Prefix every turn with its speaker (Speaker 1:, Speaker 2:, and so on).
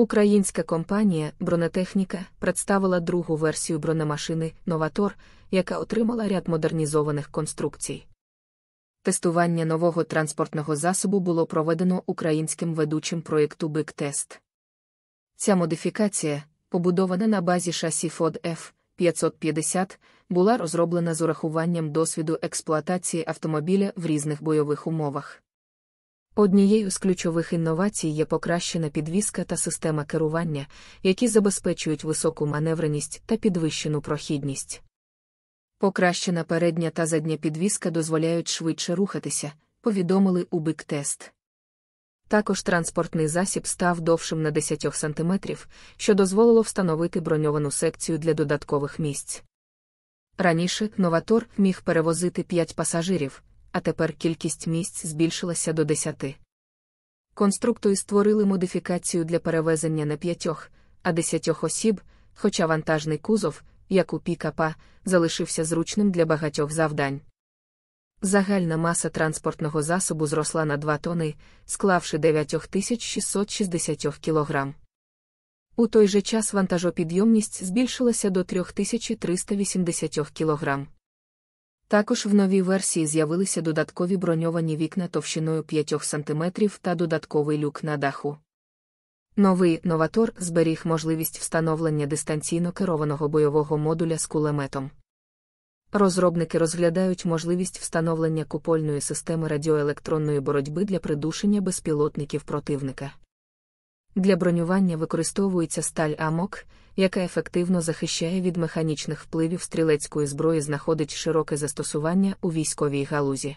Speaker 1: Українська компанія Бронетехніка представила другу версію бронемашини Новатор, яка отримала ряд модернізованих конструкцій. Тестування нового транспортного засобу було проведено українським ведучим проєкту бик Ця модифікація, побудована на базі шасі Ford F 550, була розроблена з урахуванням досвіду експлуатації автомобіля в різних бойових умовах. Однією з ключових інновацій є покращена підвіска та система керування, які забезпечують високу маневреність та підвищену прохідність. Покращена передня та задня підвіска дозволяють швидше рухатися, повідомили у Біктест. Також транспортний засіб став довшим на 10 см, що дозволило встановити броньовану секцію для додаткових місць. Раніше новатор міг перевозити 5 пасажирів, а тепер кількість місць збільшилася до десяти. Конструктори створили модифікацію для перевезення не п'ятьох, а десятьох осіб, хоча вантажний кузов, як у пікапа, залишився зручним для багатьох завдань. Загальна маса транспортного засобу зросла на 2 тони, склавши 9660 кг. У той же час вантажопідйомність збільшилася до 3380 кг. Також в новій версії з'явилися додаткові броньовані вікна товщиною 5 см та додатковий люк на даху. Новий новатор зберіг можливість встановлення дистанційно керованого бойового модуля з кулеметом. Розробники розглядають можливість встановлення купольної системи радіоелектронної боротьби для придушення безпілотників противника. Для бронювання використовується сталь амок, яка ефективно захищає від механічних впливів стрілецької зброї, знаходить широке застосування у військовій галузі.